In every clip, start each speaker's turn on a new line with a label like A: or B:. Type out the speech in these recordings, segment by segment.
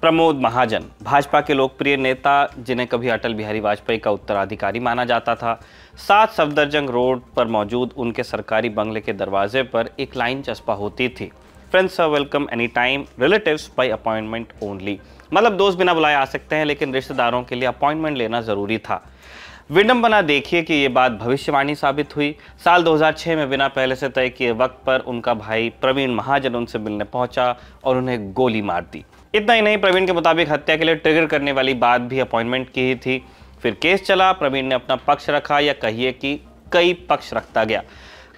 A: प्रमोद महाजन भाजपा के लोकप्रिय नेता जिन्हें कभी अटल बिहारी वाजपेयी का उत्तराधिकारी माना जाता था सात सफदरजंग रोड पर मौजूद उनके सरकारी बंगले के दरवाजे पर एक लाइन चस्पा होती थी friends are welcome any time relatives by appointment only मतलब दोस्त बिना बुलाए आ सकते हैं लेकिन रिश्तेदारों के लिए अपॉइंटमेंट लेना ज़रूरी था विडम्बना देखिए कि ये बात भविष्यवाणी साबित हुई साल 2006 में बिना पहले से तय किए वक्त पर उनका भाई प्रवीण महाजन उनसे मिलने पहुंचा और उन्हें गोली मार दी इतना ही नहीं प्रवीण के मुताबिक हत्या के लिए ट्रिगर करने वाली बात भी अपॉइंटमेंट की ही थी फिर केस चला प्रवीण ने अपना पक्ष रखा या कहिए कि कई पक्ष रखता गया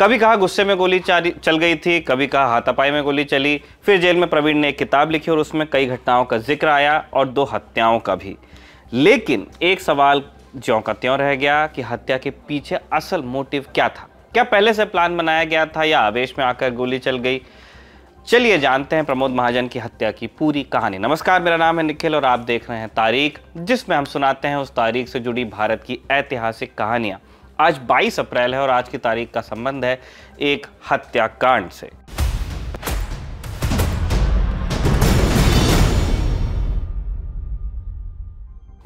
A: कभी कहा गुस्से में गोली चल गई थी कभी कहा हाथापाई में गोली चली फिर जेल में प्रवीण ने एक किताब लिखी और उसमें कई घटनाओं का जिक्र आया और दो हत्याओं का भी लेकिन एक सवाल ज्यों का त्यों रह गया कि हत्या के पीछे असल मोटिव क्या था क्या पहले से प्लान बनाया गया था या आवेश में आकर गोली चल गई चलिए जानते हैं प्रमोद महाजन की हत्या की पूरी कहानी नमस्कार मेरा नाम है निखिल और आप देख रहे हैं तारीख जिसमें हम सुनाते हैं उस तारीख से जुड़ी भारत की ऐतिहासिक कहानियाँ आज 22 अप्रैल है और आज की तारीख का संबंध है एक हत्याकांड से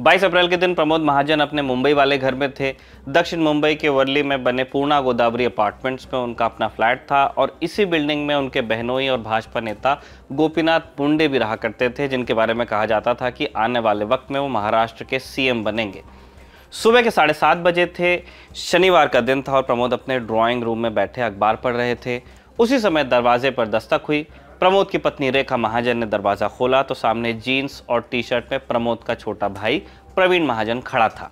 A: 22 अप्रैल के दिन प्रमोद महाजन अपने मुंबई वाले घर में थे दक्षिण मुंबई के वर्ली में बने पूर्णा गोदावरी अपार्टमेंट्स में उनका अपना फ्लैट था और इसी बिल्डिंग में उनके बहनोई और भाजपा नेता गोपीनाथ मुंडे भी रहा करते थे जिनके बारे में कहा जाता था कि आने वाले वक्त में वो महाराष्ट्र के सीएम बनेंगे सुबह के साढ़े सात बजे थे शनिवार का दिन था और प्रमोद अपने ड्राइंग रूम में बैठे अखबार पढ़ रहे थे उसी समय दरवाजे पर दस्तक हुई प्रमोद की पत्नी रेखा महाजन ने दरवाज़ा खोला तो सामने जीन्स और टी शर्ट में प्रमोद का छोटा भाई प्रवीण महाजन खड़ा था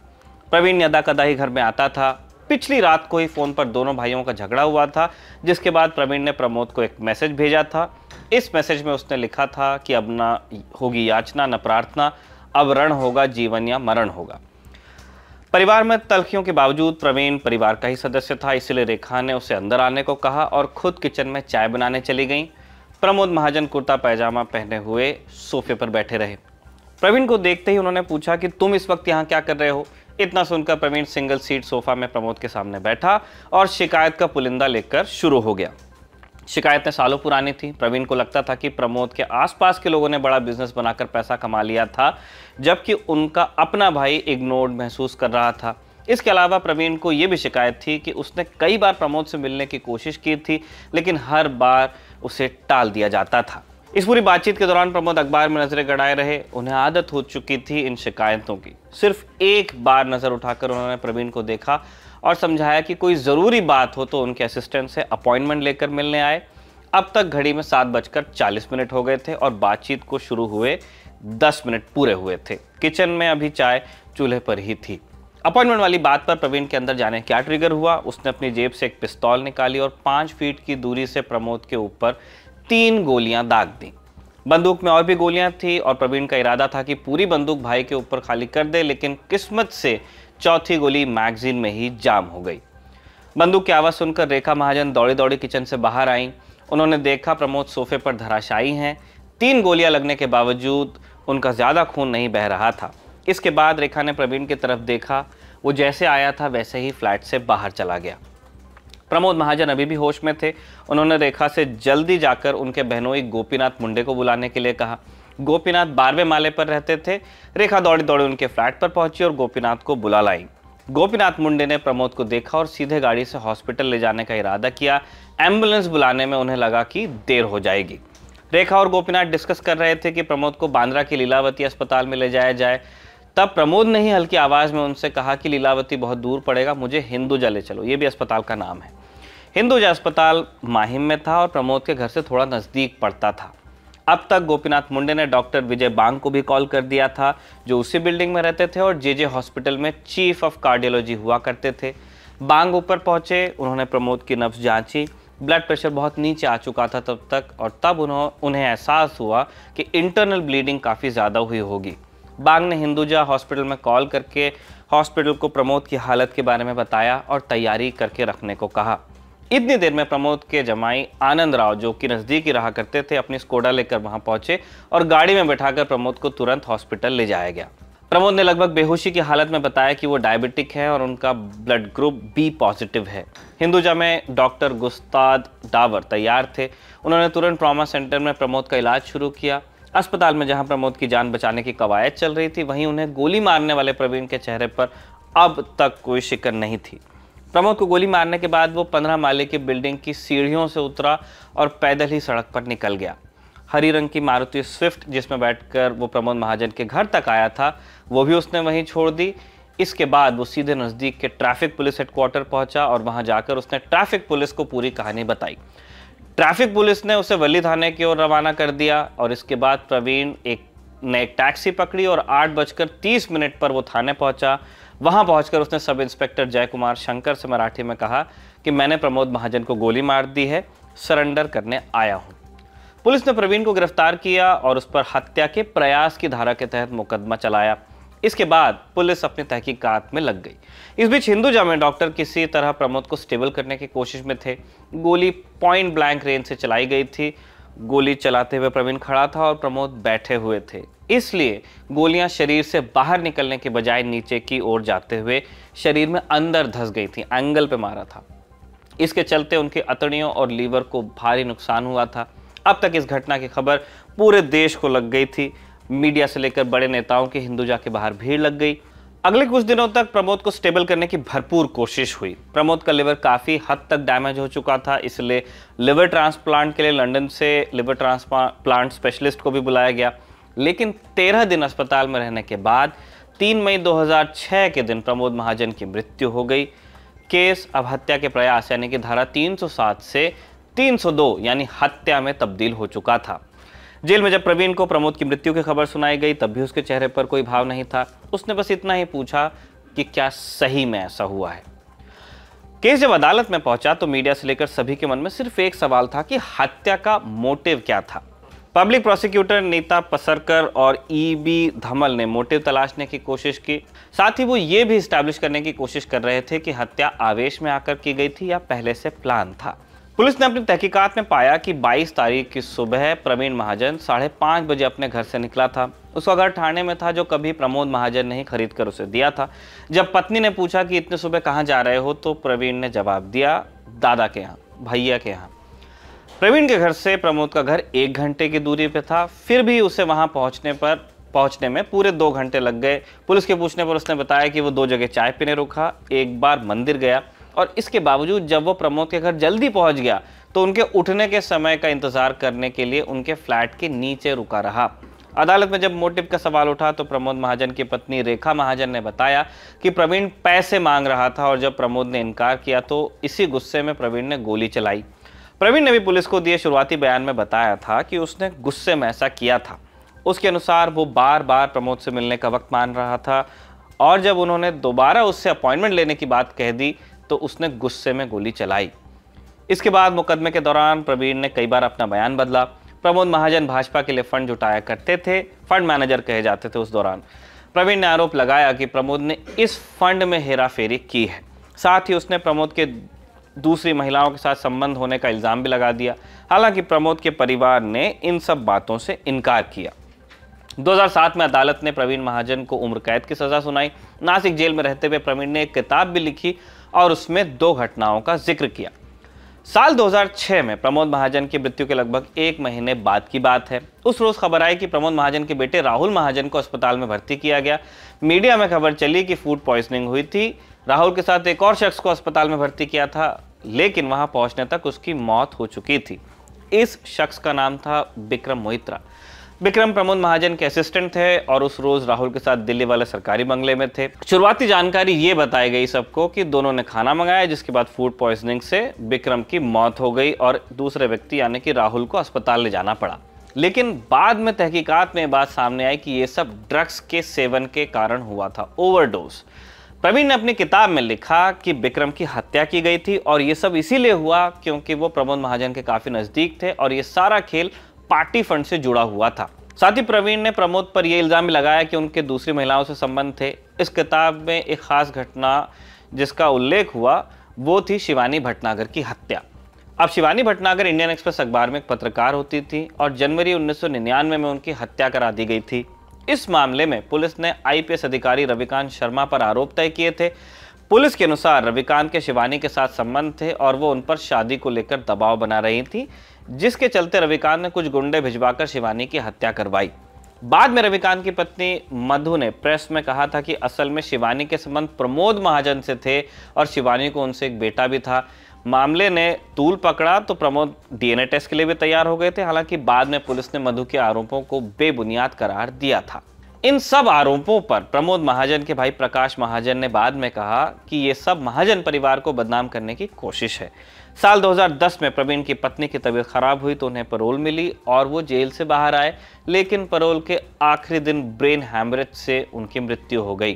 A: प्रवीण यदा कदा ही घर में आता था पिछली रात को ही फ़ोन पर दोनों भाइयों का झगड़ा हुआ था जिसके बाद प्रवीण ने प्रमोद को एक मैसेज भेजा था इस मैसेज में उसने लिखा था कि अब ना होगी याचना न प्रार्थना अब रण होगा जीवन या मरण होगा परिवार में तलखियों के बावजूद प्रवीण परिवार का ही सदस्य था इसलिए रेखा ने उसे अंदर आने को कहा और खुद किचन में चाय बनाने चली गई प्रमोद महाजन कुर्ता पैजामा पहने हुए सोफे पर बैठे रहे प्रवीण को देखते ही उन्होंने पूछा कि तुम इस वक्त यहाँ क्या कर रहे हो इतना सुनकर प्रवीण सिंगल सीट सोफा में प्रमोद के सामने बैठा और शिकायत का पुलिंदा लेकर शुरू हो गया शिकायतें सालों पुरानी थी प्रवीण को लगता था कि प्रमोद के आसपास के लोगों ने बड़ा बिजनेस बनाकर पैसा कमा लिया था जबकि उनका अपना भाई इग्नोर्ड महसूस कर रहा था इसके अलावा प्रवीण को ये भी शिकायत थी कि उसने कई बार प्रमोद से मिलने की कोशिश की थी लेकिन हर बार उसे टाल दिया जाता था इस पूरी बातचीत के दौरान प्रमोद अखबार में नजरें गड़ाए रहे उन्हें आदत हो चुकी थी इन शिकायतों की सिर्फ एक बार नज़र उठाकर उन्होंने प्रवीण को देखा और समझाया कि कोई ज़रूरी बात हो तो उनके असिस्टेंट से अपॉइंटमेंट लेकर मिलने आए अब तक घड़ी में सात बजकर चालीस मिनट हो गए थे और बातचीत को शुरू हुए दस मिनट पूरे हुए थे किचन में अभी चाय चूल्हे पर ही थी अपॉइंटमेंट वाली बात पर प्रवीण के अंदर जाने क्या ट्रिगर हुआ उसने अपनी जेब से एक पिस्तौल निकाली और पाँच फीट की दूरी से प्रमोद के ऊपर तीन गोलियां दाग दी बंदूक में और भी गोलियां थी और प्रवीण का इरादा था कि पूरी बंदूक भाई के ऊपर खाली कर दे लेकिन किस्मत से चौथी गोली मैगजीन में ही जाम हो गई बंदूक की आवाज़ सुनकर रेखा महाजन दौड़े दौड़े किचन से बाहर आई उन्होंने देखा प्रमोद सोफे पर धराशायी हैं तीन गोलियां लगने के बावजूद उनका ज़्यादा खून नहीं बह रहा था इसके बाद रेखा ने प्रवीण की तरफ देखा वो जैसे आया था वैसे ही फ्लैट से बाहर चला गया प्रमोद महाजन अभी भी होश में थे उन्होंने रेखा से जल्दी जाकर उनके बहनोई गोपीनाथ मुंडे को बुलाने के लिए कहा गोपीनाथ बारहवें माले पर रहते थे रेखा दौड़ी दौड़ी उनके फ्लैट पर पहुंची और गोपीनाथ को बुला लाई गोपीनाथ मुंडे ने प्रमोद को देखा और सीधे गाड़ी से हॉस्पिटल ले जाने का इरादा किया एम्बुलेंस बुलाने में उन्हें लगा कि देर हो जाएगी रेखा और गोपीनाथ डिस्कस कर रहे थे कि प्रमोद को बांद्रा के लीलावती अस्पताल में ले जाया जाए तब प्रमोद ने ही हल्की आवाज़ में उनसे कहा कि लीलावती बहुत दूर पड़ेगा मुझे हिंदुजा ले चलो ये भी अस्पताल का नाम है हिंदुजा अस्पताल माहिम में था और प्रमोद के घर से थोड़ा नज़दीक पड़ता था अब तक गोपीनाथ मुंडे ने डॉक्टर विजय बांग को भी कॉल कर दिया था जो उसी बिल्डिंग में रहते थे और जे जे हॉस्पिटल में चीफ ऑफ कार्डियोलॉजी हुआ करते थे बांग ऊपर पहुंचे उन्होंने प्रमोद की नफ्स जांची ब्लड प्रेशर बहुत नीचे आ चुका था तब तक और तब उन्हों उन्हें एहसास हुआ कि इंटरनल ब्लीडिंग काफ़ी ज़्यादा हुई होगी बाग ने हिंदुजा हॉस्पिटल में कॉल करके हॉस्पिटल को प्रमोद की हालत के बारे में बताया और तैयारी करके रखने को कहा इतनी देर में प्रमोद के जमाई आनंद राव जो कि नज़दीक ही रहा करते थे अपनी स्कोडा लेकर वहां पहुंचे और गाड़ी में बैठाकर प्रमोद को तुरंत हॉस्पिटल ले जाया गया प्रमोद ने लगभग बेहोशी की हालत में बताया कि वो डायबिटिक है और उनका ब्लड ग्रुप बी पॉजिटिव है हिंदुजा में डॉक्टर गुस्ताद डावर तैयार थे उन्होंने तुरंत ट्रामा सेंटर में प्रमोद का इलाज शुरू किया अस्पताल में जहां प्रमोद की जान बचाने की कवायद चल रही थी वहीं उन्हें गोली मारने वाले प्रवीण के चेहरे पर अब तक कोई शिकर नहीं थी प्रमोद को गोली मारने के बाद वो पंद्रह माले की बिल्डिंग की सीढ़ियों से उतरा और पैदल ही सड़क पर निकल गया हरी रंग की मारुति स्विफ्ट जिसमें बैठकर वो प्रमोद महाजन के घर तक आया था वो भी उसने वहीं छोड़ दी इसके बाद वो सीधे नज़दीक के ट्रैफिक पुलिस हेडक्वार्टर पहुंचा और वहां जाकर उसने ट्रैफिक पुलिस को पूरी कहानी बताई ट्रैफिक पुलिस ने उसे वली थाने की ओर रवाना कर दिया और इसके बाद प्रवीण एक ने एक टैक्सी पकड़ी और आठ बजकर तीस मिनट पर वो थाने पहुंचा वहां पहुंचकर उसने सब इंस्पेक्टर जय कुमार शंकर से मराठी में कहा कि मैंने प्रमोद महाजन को गोली मार दी है सरेंडर करने आया हूं पुलिस ने प्रवीण को गिरफ्तार किया और उस पर हत्या के प्रयास की धारा के तहत मुकदमा चलाया इसके बाद पुलिस अपनी तहकीकात में लग गई इस बीच हिंदू जामे डॉक्टर किसी तरह प्रमोद को स्टेबल करने की कोशिश में थे गोली पॉइंट ब्लैंक रेंज से चलाई गई थी गोली चलाते हुए प्रवीण खड़ा था और प्रमोद बैठे हुए थे इसलिए गोलियां शरीर से बाहर निकलने के बजाय नीचे की ओर जाते हुए शरीर में अंदर धस गई थी एंगल पे मारा था इसके चलते उनके अतड़ियों और लीवर को भारी नुकसान हुआ था अब तक इस घटना की खबर पूरे देश को लग गई थी मीडिया से लेकर बड़े नेताओं की हिंदुजा के बाहर भीड़ लग गई अगले कुछ दिनों तक प्रमोद को स्टेबल करने की भरपूर कोशिश हुई प्रमोद का लिवर काफ़ी हद तक डैमेज हो चुका था इसलिए लिवर ट्रांसप्लांट के लिए लंदन से लिवर ट्रांसप्लांट स्पेशलिस्ट को भी बुलाया गया लेकिन 13 दिन अस्पताल में रहने के बाद 3 मई 2006 के दिन प्रमोद महाजन की मृत्यु हो गई केस अब हत्या के प्रयास यानी कि धारा तीन से 302 यानी हत्या में तब्दील हो चुका था जेल में जब प्रवीण को प्रमोद की मृत्यु की खबर सुनाई गई तब भी उसके चेहरे पर कोई भाव नहीं था उसने बस इतना ही पूछा कि क्या सही में ऐसा हुआ है केस जब अदालत में पहुंचा तो मीडिया से लेकर सभी के मन में सिर्फ एक सवाल था कि हत्या का मोटिव क्या था पब्लिक प्रोसिक्यूटर नीता पसरकर और ईबी धमल ने मोटिव तलाशने की कोशिश की साथ ही वो ये भी स्टैब्लिश करने की कोशिश कर रहे थे कि हत्या आवेश में आकर की गई थी या पहले से प्लान था पुलिस ने अपनी तहकीकात में पाया कि 22 तारीख की सुबह प्रवीण महाजन साढ़े पाँच बजे अपने घर से निकला था उसका घर ठाणे में था जो कभी प्रमोद महाजन ने ही खरीद कर उसे दिया था जब पत्नी ने पूछा कि इतने सुबह कहाँ जा रहे हो तो प्रवीण ने जवाब दिया दादा के यहाँ भैया के यहाँ प्रवीण के घर से प्रमोद का घर एक घंटे की दूरी पर था फिर भी उसे वहाँ पहुँचने पर पहुंचने में पूरे दो घंटे लग गए पुलिस के पूछने पर उसने बताया कि वो दो जगह चाय पीने रुका एक बार मंदिर गया और इसके बावजूद जब वो प्रमोद के घर जल्दी पहुंच गया तो उनके उठने के समय का इंतजार करने के लिए उनके फ्लैट के नीचे रुका रहा अदालत में जब मोटिव का सवाल उठा तो प्रमोद महाजन की पत्नी रेखा महाजन ने बताया कि प्रवीण पैसे मांग रहा था और जब प्रमोद ने इनकार किया तो इसी गुस्से में प्रवीण ने गोली चलाई प्रवीण ने भी पुलिस को दिए शुरुआती बयान में बताया था कि उसने गुस्से में ऐसा किया था उसके अनुसार वो बार बार प्रमोद से मिलने का वक्त मान रहा था और जब उन्होंने दोबारा उससे अपॉइंटमेंट लेने की बात कह दी तो उसने गुस्से में गोली चलाई इसके बाद मुकदमे के दौरान प्रवीण ने कई बार अपना बयान बदला प्रमोद महाजन भाजपा के लिए फंड जुटाया करते थे फंड मैनेजर कहे जाते थे उस दौरान प्रवीण ने आरोप लगाया कि प्रमोद ने इस फंड में हेराफेरी की है साथ ही उसने प्रमोद के दूसरी महिलाओं के साथ संबंध होने का इल्ज़ाम भी लगा दिया हालांकि प्रमोद के परिवार ने इन सब बातों से इनकार किया 2007 में अदालत ने प्रवीण महाजन को उम्र कैद की सज़ा सुनाई नासिक जेल में रहते हुए प्रवीण ने एक किताब भी लिखी और उसमें दो घटनाओं का जिक्र किया साल 2006 में प्रमोद महाजन की मृत्यु के लगभग एक महीने बाद की बात है उस रोज खबर आई कि प्रमोद महाजन के बेटे राहुल महाजन को अस्पताल में भर्ती किया गया मीडिया में खबर चली कि फूड पॉइजनिंग हुई थी राहुल के साथ एक और शख्स को अस्पताल में भर्ती किया था लेकिन वहां पहुंचने तक उसकी मौत हो चुकी थी इस शख्स का नाम था विक्रम मोहित्रा विक्रम प्रमोद महाजन के असिस्टेंट थे और उस रोज राहुल के साथ दिल्ली वाले सरकारी बंगले में थे शुरुआती जानकारी ये बताई गई सबको कि दोनों ने खाना मंगाया जिसके बाद फूड पॉइजनिंग से विक्रम की मौत हो गई और दूसरे व्यक्ति यानी कि राहुल को अस्पताल ले जाना पड़ा लेकिन बाद में तहकीकात में बात सामने आई कि ये सब ड्रग्स के सेवन के कारण हुआ था ओवरडोज प्रवीण ने अपनी किताब में लिखा कि विक्रम की हत्या की गई थी और ये सब इसीलिए हुआ क्योंकि वो प्रमोद महाजन के काफ़ी नज़दीक थे और ये सारा खेल पार्टी फंड से जुड़ा हुआ था साथ ही प्रवीण ने प्रमोद पर यह इल्ज़ाम भी लगाया कि उनके दूसरी महिलाओं से संबंध थे इस किताब में एक खास घटना जिसका उल्लेख हुआ वो थी शिवानी भटनागर की हत्या अब शिवानी भटनागर इंडियन एक्सप्रेस अखबार में एक पत्रकार होती थी और जनवरी 1999 में उनकी हत्या करा दी गई थी इस मामले में पुलिस ने आईपीएस अधिकारी रविकांत शर्मा पर आरोप तय किए थे पुलिस के अनुसार रविकांत के शिवानी के साथ संबंध थे और वो उन पर शादी को लेकर दबाव बना रही थी जिसके चलते रविकांत ने कुछ गुंडे भिजवाकर शिवानी की हत्या करवाई बाद में रविकांत की पत्नी मधु ने प्रेस में कहा था कि असल में शिवानी के संबंध प्रमोद महाजन से थे और शिवानी को उनसे एक बेटा भी था मामले ने तूल पकड़ा तो प्रमोद डीएनए टेस्ट के लिए भी तैयार हो गए थे हालांकि बाद में पुलिस ने मधु के आरोपों को बेबुनियाद करार दिया था इन सब आरोपों पर प्रमोद महाजन के भाई प्रकाश महाजन ने बाद में कहा कि ये सब महाजन परिवार को बदनाम करने की कोशिश है साल 2010 में प्रवीण की पत्नी की तबीयत खराब हुई तो उन्हें परोल मिली और वो जेल से बाहर आए लेकिन परोल के आखिरी दिन ब्रेन हैमरेज से उनकी मृत्यु हो गई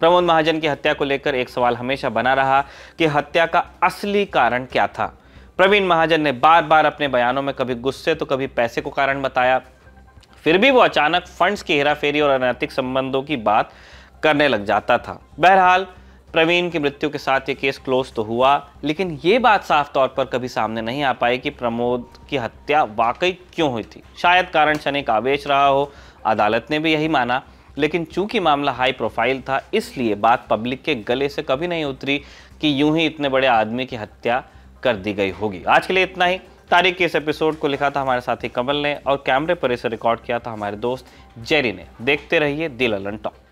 A: प्रमोद महाजन की हत्या को लेकर एक सवाल हमेशा बना रहा कि हत्या का असली कारण क्या था प्रवीण महाजन ने बार बार अपने बयानों में कभी गुस्से तो कभी पैसे को कारण बताया फिर भी वो अचानक फंड्स की हेराफेरी और अनैतिक संबंधों की बात करने लग जाता था बहरहाल प्रवीण की मृत्यु के साथ ये केस क्लोज तो हुआ लेकिन ये बात साफ तौर पर कभी सामने नहीं आ पाई कि प्रमोद की हत्या वाकई क्यों हुई थी शायद कारण शनिक आवेश रहा हो अदालत ने भी यही माना लेकिन चूंकि मामला हाई प्रोफाइल था इसलिए बात पब्लिक के गले से कभी नहीं उतरी कि यूं ही इतने बड़े आदमी की हत्या कर दी गई होगी आज के लिए इतना ही तारीख के इस एपिसोड को लिखा था हमारे साथी कमल ने और कैमरे पर इसे रिकॉर्ड किया था हमारे दोस्त जेरी ने देखते रहिए दिल अलन टॉप